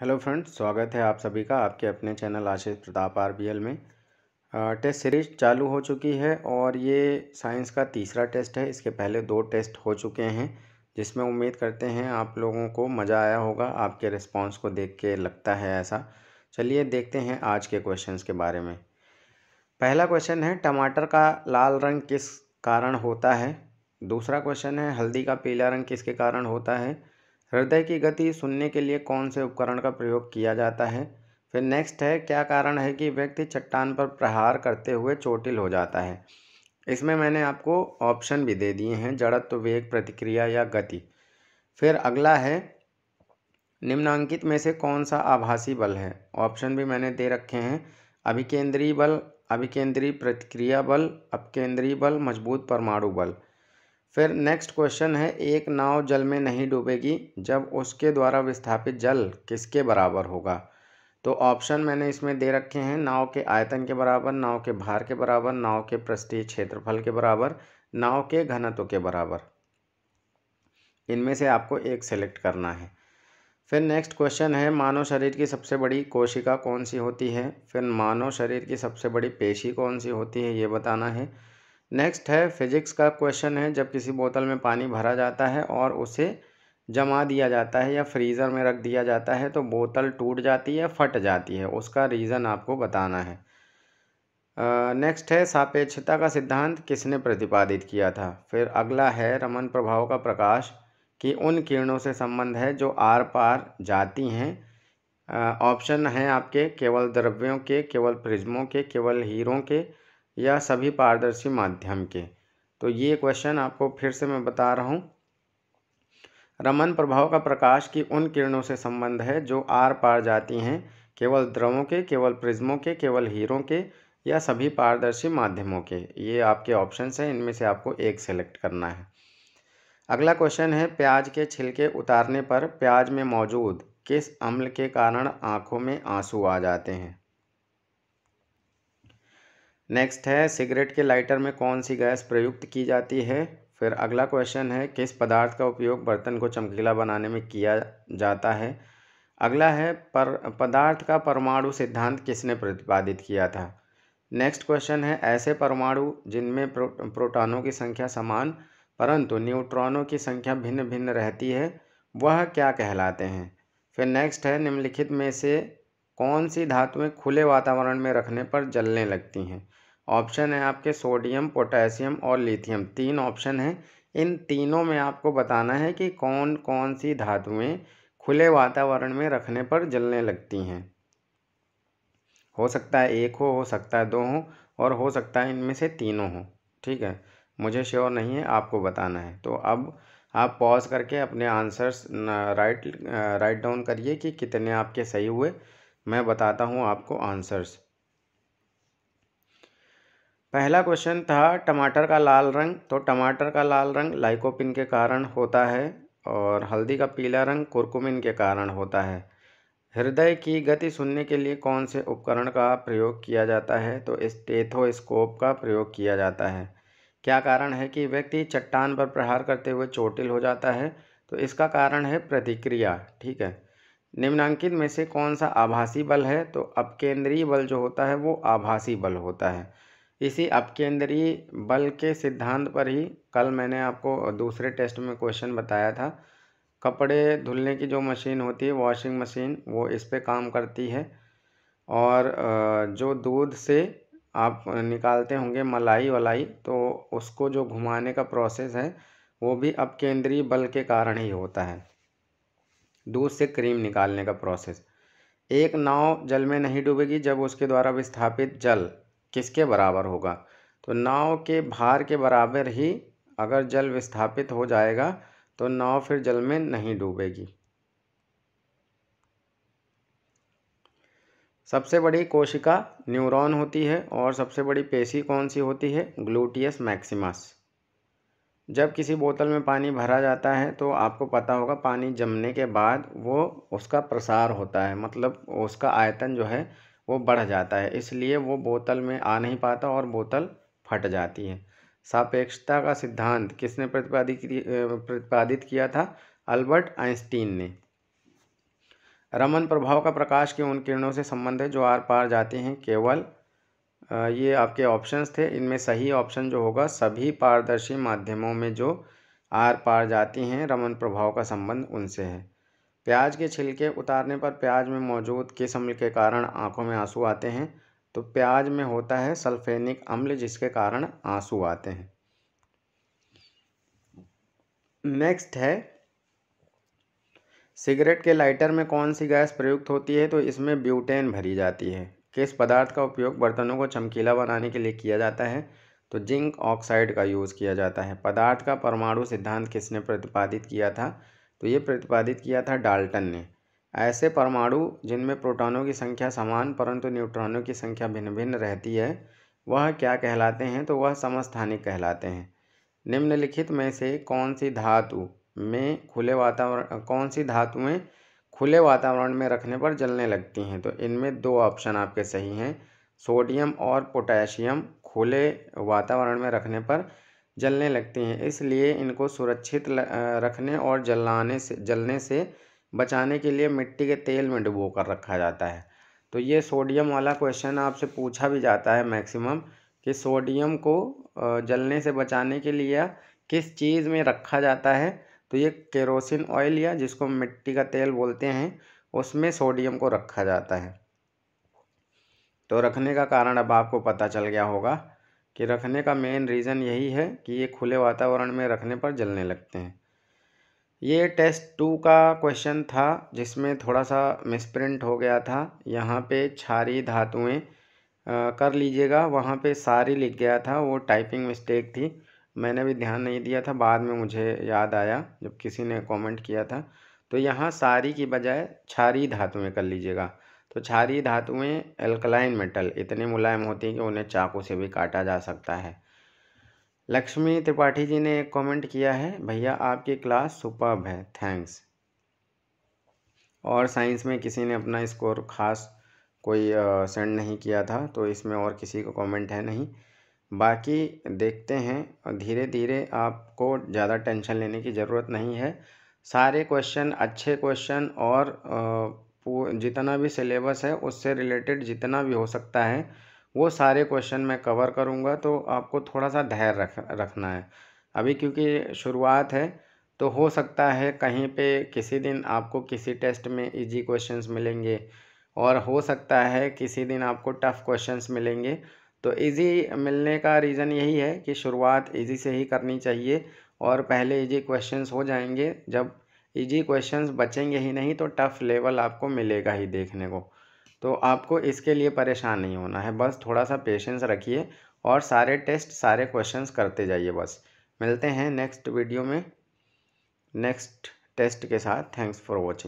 hello friends स्वागत है आप सभी का आपके अपने चैनल आशीष प्रताप आरबीएल में टेस्ट सीरीज चालू हो चुकी है और ये साइंस का तीसरा टेस्ट है इसके पहले दो टेस्ट हो चुके हैं जिसमें उम्मीद करते हैं आप लोगों को मज़ा आया होगा आपके रिस्पांस को देख के लगता है ऐसा चलिए देखते हैं आज के क्वेश्चन के बारे में पहला क्वेश्चन है टमाटर का लाल रंग किस कारण होता है दूसरा क्वेश्चन है हल्दी का पीला रंग किसके कारण होता है हृदय की गति सुनने के लिए कौन से उपकरण का प्रयोग किया जाता है फिर नेक्स्ट है क्या कारण है कि व्यक्ति चट्टान पर प्रहार करते हुए चोटिल हो जाता है इसमें मैंने आपको ऑप्शन भी दे दिए हैं जड़त्व वेग प्रतिक्रिया या गति फिर अगला है निम्नांकित में से कौन सा आभासी बल है ऑप्शन भी मैंने दे रखे हैं अभिकेंद्रीय बल अभिकेंद्रीय प्रतिक्रिया बल अपकेंद्रीय बल मजबूत परमाणु बल फिर नेक्स्ट क्वेश्चन है एक नाव जल में नहीं डूबेगी जब उसके द्वारा विस्थापित जल किसके बराबर होगा तो ऑप्शन मैंने इसमें दे रखे हैं नाव के आयतन के बराबर नाव के भार के बराबर नाव के पृष्ठीय क्षेत्रफल के बराबर नाव के घनत्व के बराबर इनमें से आपको एक सेलेक्ट करना है फिर नेक्स्ट क्वेश्चन है मानव शरीर की सबसे बड़ी कोशिका कौन सी होती है फिर मानव शरीर की सबसे बड़ी पेशी कौन सी होती है ये बताना है नेक्स्ट है फिज़िक्स का क्वेश्चन है जब किसी बोतल में पानी भरा जाता है और उसे जमा दिया जाता है या फ्रीज़र में रख दिया जाता है तो बोतल टूट जाती है फट जाती है उसका रीज़न आपको बताना है नेक्स्ट है सापेक्षता का सिद्धांत किसने प्रतिपादित किया था फिर अगला है रमन प्रभाव का प्रकाश कि उन किरणों से संबंध है जो आर पार जाती हैं ऑप्शन हैं आपके केवल द्रव्यों के केवल प्रिज्मों के केवल हीरों के या सभी पारदर्शी माध्यम के तो ये क्वेश्चन आपको फिर से मैं बता रहा हूँ रमन प्रभाव का प्रकाश की उन किरणों से संबंध है जो आर पार जाती हैं केवल द्रवों के केवल प्रिज्मों के केवल हीरों के या सभी पारदर्शी माध्यमों के ये आपके ऑप्शन हैं इनमें से आपको एक सेलेक्ट करना है अगला क्वेश्चन है प्याज के छिलके उतारने पर प्याज में मौजूद किस अम्ल के कारण आँखों में आंसू आ जाते हैं नेक्स्ट है सिगरेट के लाइटर में कौन सी गैस प्रयुक्त की जाती है फिर अगला क्वेश्चन है किस पदार्थ का उपयोग बर्तन को चमकीला बनाने में किया जाता है अगला है पर पदार्थ का परमाणु सिद्धांत किसने प्रतिपादित किया था नेक्स्ट क्वेश्चन है ऐसे परमाणु जिनमें प्रो, प्रोटॉनों की संख्या समान परंतु न्यूट्रॉनों की संख्या भिन्न भिन्न रहती है वह क्या कहलाते हैं फिर नेक्स्ट है निम्नलिखित में से कौन सी धातुएं खुले वातावरण में रखने पर जलने लगती हैं ऑप्शन है आपके सोडियम पोटेशियम और लिथियम तीन ऑप्शन हैं इन तीनों में आपको बताना है कि कौन कौन सी धातुएं खुले वातावरण में रखने पर जलने लगती हैं हो सकता है एक हो हो सकता है दो हो और हो सकता है इनमें से तीनों हो ठीक है मुझे श्योर नहीं है आपको बताना है तो अब आप पॉज करके अपने आंसर्स राइट राइट डाउन करिए कि कितने आपके सही हुए मैं बताता हूँ आपको आंसर्स पहला क्वेश्चन था टमाटर का लाल रंग तो टमाटर का लाल रंग लाइकोपिन के कारण होता है और हल्दी का पीला रंग कुरकुमिन के कारण होता है हृदय की गति सुनने के लिए कौन से उपकरण का प्रयोग किया जाता है तो स्टेथोस्कोप का प्रयोग किया जाता है क्या कारण है कि व्यक्ति चट्टान पर प्रहार करते हुए चोटिल हो जाता है तो इसका कारण है प्रतिक्रिया ठीक है निम्नांकित में से कौन सा आभासी बल है तो अपकेंद्रीय बल जो होता है वो आभासी बल होता है इसी अपकेंद्रीय बल के सिद्धांत पर ही कल मैंने आपको दूसरे टेस्ट में क्वेश्चन बताया था कपड़े धुलने की जो मशीन होती है वॉशिंग मशीन वो इस पर काम करती है और जो दूध से आप निकालते होंगे मलाई वलाई तो उसको जो घुमाने का प्रोसेस है वो भी अपकेंद्रीय बल के कारण ही होता है दूध से क्रीम निकालने का प्रोसेस एक नाव जल में नहीं डूबेगी जब उसके द्वारा विस्थापित जल किसके बराबर होगा तो नाव के भार के बराबर ही अगर जल विस्थापित हो जाएगा तो नाव फिर जल में नहीं डूबेगी सबसे बड़ी कोशिका न्यूरॉन होती है और सबसे बड़ी पेशी कौन सी होती है ग्लूटियस मैक्सिमस जब किसी बोतल में पानी भरा जाता है तो आपको पता होगा पानी जमने के बाद वो उसका प्रसार होता है मतलब उसका आयतन जो है वो बढ़ जाता है इसलिए वो बोतल में आ नहीं पाता और बोतल फट जाती है सापेक्षता का सिद्धांत किसने प्रतिपादित प्रतिपादित किया था अल्बर्ट आइंस्टीन ने रमन प्रभाव का प्रकाश के उन किरणों से संबंध है जो आर पार जाती हैं केवल ये आपके ऑप्शंस थे इनमें सही ऑप्शन जो होगा सभी पारदर्शी माध्यमों में जो आर पार जाती हैं रमन प्रभाव का संबंध उनसे है प्याज के छिलके उतारने पर प्याज में मौजूद किस अम्ल के कारण आंखों में आंसू आते हैं तो प्याज में होता है सल्फेनिक अम्ल जिसके कारण आंसू आते हैं नेक्स्ट है सिगरेट के लाइटर में कौन सी गैस प्रयुक्त होती है तो इसमें ब्यूटेन भरी जाती है किस पदार्थ का उपयोग बर्तनों को चमकीला बनाने के लिए किया जाता है तो जिंक ऑक्साइड का यूज़ किया जाता है पदार्थ का परमाणु सिद्धांत किसने प्रतिपादित किया था तो ये प्रतिपादित किया था डाल्टन ने ऐसे परमाणु जिनमें प्रोटॉनों की संख्या समान परंतु न्यूट्रॉनों की संख्या भिन्न भिन्न रहती है वह क्या कहलाते हैं तो वह समस्थानिक कहलाते हैं निम्नलिखित में से कौन सी धातु में खुले वातावरण कौन सी धातु में खुले वातावरण में रखने पर जलने लगती हैं तो इनमें दो ऑप्शन आपके सही हैं सोडियम और पोटेशियम खुले वातावरण में रखने पर जलने लगती हैं इसलिए इनको सुरक्षित रखने और जलाने से जलने से बचाने के लिए मिट्टी के तेल में डुबो कर रखा जाता है तो ये सोडियम वाला क्वेश्चन आपसे पूछा भी जाता है मैक्सिमम कि सोडियम को जलने से बचाने के लिए किस चीज़ में रखा जाता है तो ये केरोसिन ऑयल या जिसको मिट्टी का तेल बोलते हैं उसमें सोडियम को रखा जाता है तो रखने का कारण अब आपको पता चल गया होगा कि रखने का मेन रीज़न यही है कि ये खुले वातावरण में रखने पर जलने लगते हैं ये टेस्ट टू का क्वेश्चन था जिसमें थोड़ा सा मिसप्रिंट हो गया था यहाँ पे छारी धातुएँ कर लीजिएगा वहाँ पे सारी लिख गया था वो टाइपिंग मिस्टेक थी मैंने भी ध्यान नहीं दिया था बाद में मुझे याद आया जब किसी ने कमेंट किया था तो यहाँ सारी की बजाय धातु धातुएँ कर लीजिएगा तो धातु धातुएँ एल्कलाइन मेटल इतने मुलायम होती हैं कि उन्हें चाकू से भी काटा जा सकता है लक्ष्मी त्रिपाठी जी ने एक कॉमेंट किया है भैया आपकी क्लास सुपर है थैंक्स और साइंस में किसी ने अपना स्कोर खास कोई सेंड नहीं किया था तो इसमें और किसी का कमेंट है नहीं बाकी देखते हैं और धीरे धीरे आपको ज़्यादा टेंशन लेने की ज़रूरत नहीं है सारे क्वेश्चन अच्छे क्वेश्चन और जितना भी सिलेबस है उससे रिलेटेड जितना भी हो सकता है वो सारे क्वेश्चन मैं कवर करूँगा तो आपको थोड़ा सा धैर्य रख रखना है अभी क्योंकि शुरुआत है तो हो सकता है कहीं पे किसी दिन आपको किसी टेस्ट में इजी क्वेश्चंस मिलेंगे और हो सकता है किसी दिन आपको टफ़ क्वेश्चंस मिलेंगे तो इजी मिलने का रीज़न यही है कि शुरुआत इजी से ही करनी चाहिए और पहले इजी क्वेश्चंस हो जाएंगे जब इजी क्वेश्चंस बचेंगे ही नहीं तो टफ़ लेवल आपको मिलेगा ही देखने को तो आपको इसके लिए परेशान नहीं होना है बस थोड़ा सा पेशेंस रखिए और सारे टेस्ट सारे क्वेश्चंस करते जाइए बस मिलते हैं नेक्स्ट वीडियो में नेक्स्ट टेस्ट के साथ थैंक्स फॉर वॉचिंग